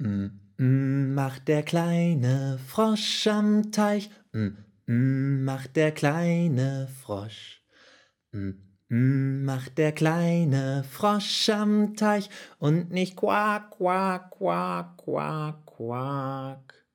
Mm, mm, macht der kleine Frosch am Teich. Mm, mm macht der kleine Frosch. Mm, mm, macht der kleine Frosch am Teich und nicht quak, quak, quak, quak, quak.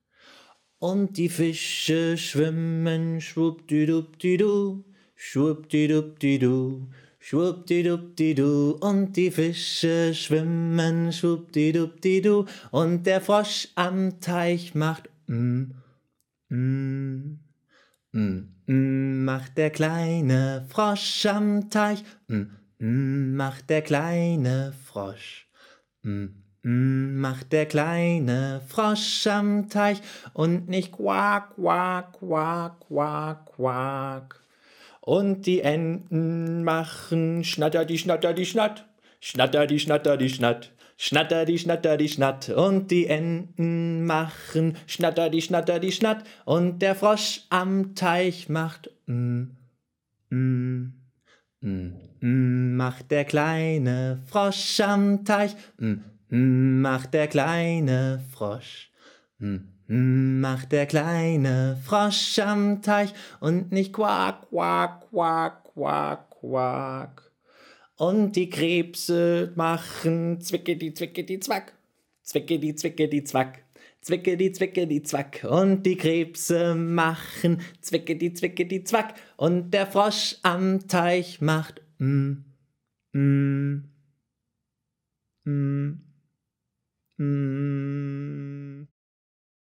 Und die Fische schwimmen schwuppdiduppdidu, schwuppdiduppdidu, schwuppdiduppdidu. Schwuppdiwuppdidu und die Fische schwimmen, schwuppdiwuppdidu und der Frosch am Teich macht mm, mm, mm, mm, macht der kleine Frosch am Teich, mm, mm, macht der kleine Frosch, mm, mm, macht der kleine Frosch am Teich und nicht quak, quak, quak, quak, quak. Und die Enten machen Schnatter, die Schnatter, die Schnatt. Schnatter, die Schnatter, die Schnatt. Schnatter, die Schnatter, die Schnatt. Und die Enten machen Schnatter, die Schnatter, die Schnatt. Und der Frosch am Teich macht mm, mm, mm, mm, macht der kleine Frosch am Teich. Mm, mm, macht der kleine Frosch. Hm. Macht der kleine Frosch am Teich und nicht quak, quak, quak, quak, quak. Und die Krebse machen zwicke die zwicke die zwack. Zwicke die zwicke die zwack. Zwicke die zwicke die zwack. Und die Krebse machen zwicke die zwicke die zwack. Und der Frosch am Teich macht mm, mm, mm, mm.